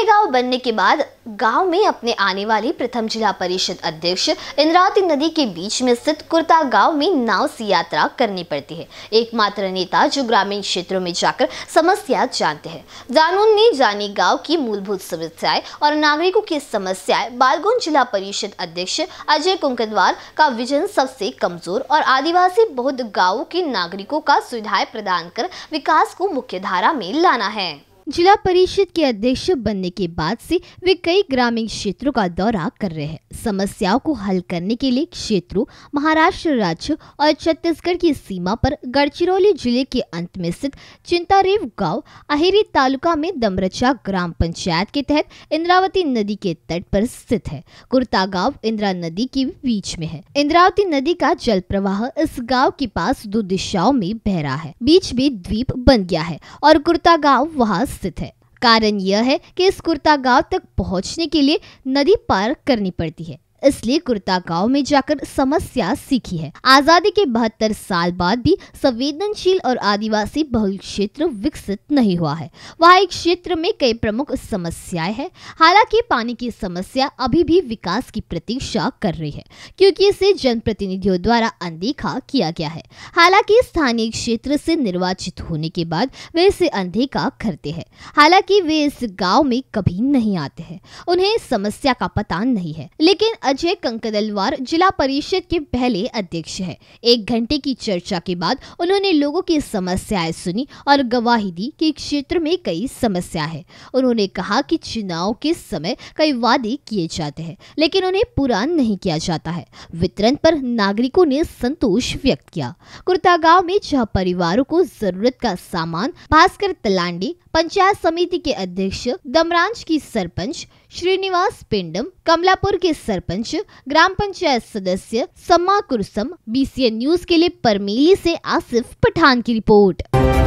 पहले गांव बनने के बाद गांव में अपने आने वाली प्रथम जिला परिषद अध्यक्ष इंद्रावती नदी के बीच में स्थित कुर्ता गांव में नाव से यात्रा करनी पड़ती है एकमात्र नेता जो ग्रामीण क्षेत्रों में जाकर समस्या जानते हैं जानून ने जानी गांव की मूलभूत समस्याएं और नागरिकों की समस्याएं बालगुन जिला परिषद अध्यक्ष अजय कुंकदवार का विजन सबसे कमजोर और आदिवासी बौद्ध गाँव के नागरिकों का सुविधाएं प्रदान कर विकास को मुख्य धारा में लाना है जिला परिषद के अध्यक्ष बनने के बाद से वे कई ग्रामीण क्षेत्रों का दौरा कर रहे हैं समस्याओं को हल करने के लिए क्षेत्रों महाराष्ट्र राज्य और छत्तीसगढ़ की सीमा पर गढ़चिरौली जिले के अंत में स्थित चिंतारेव गांव अहेरी तालुका में दमरचा ग्राम पंचायत के तहत इंद्रावती नदी के तट पर स्थित है कुर्ता गाँव इंदिरा नदी के बीच में है इंद्रावती नदी का जल प्रवाह इस गाँव के पास दो दिशाओं में बह रहा है बीच में द्वीप बन गया है और कुर्ता गाँव वहाँ स्थित है कारण यह है कि इस कुर्ता गांव तक पहुंचने के लिए नदी पार करनी पड़ती है इसलिए कुर्ता गांव में जाकर समस्या सीखी है आजादी के बहत्तर साल बाद भी संवेदनशील और आदिवासी बहुल क्षेत्र विकसित नहीं हुआ है वहाँ एक क्षेत्र में कई प्रमुख समस्याएं हैं हालांकि पानी की समस्या अभी भी विकास की प्रतीक्षा कर रही है क्योंकि इसे जनप्रतिनिधियों द्वारा अनदेखा किया गया है हालांकि स्थानीय क्षेत्र से निर्वाचित होने के बाद वे इसे अनदेखा करते हैं हालांकि वे इस गाँव में कभी नहीं आते हैं उन्हें समस्या का पता नहीं है लेकिन अजय कंकदलवार जिला परिषद के पहले अध्यक्ष हैं। एक घंटे की चर्चा के बाद उन्होंने लोगों की समस्याएं सुनी और गवाही दी कि क्षेत्र में कई समस्या है उन्होंने कहा कि चुनाव के समय कई वादे किए जाते हैं लेकिन उन्हें पूरा नहीं किया जाता है वितरण पर नागरिकों ने संतोष व्यक्त किया कुर्तागांव में जहाँ परिवारों को जरूरत का सामान भास्कर तलांडी पंचायत समिति के अध्यक्ष दमरांच की सरपंच श्रीनिवास पिंडम कमलापुर के सरपंच ग्राम पंचायत सदस्य सम्मा कुरसम बीसीएन न्यूज के लिए परमेली से आसिफ पठान की रिपोर्ट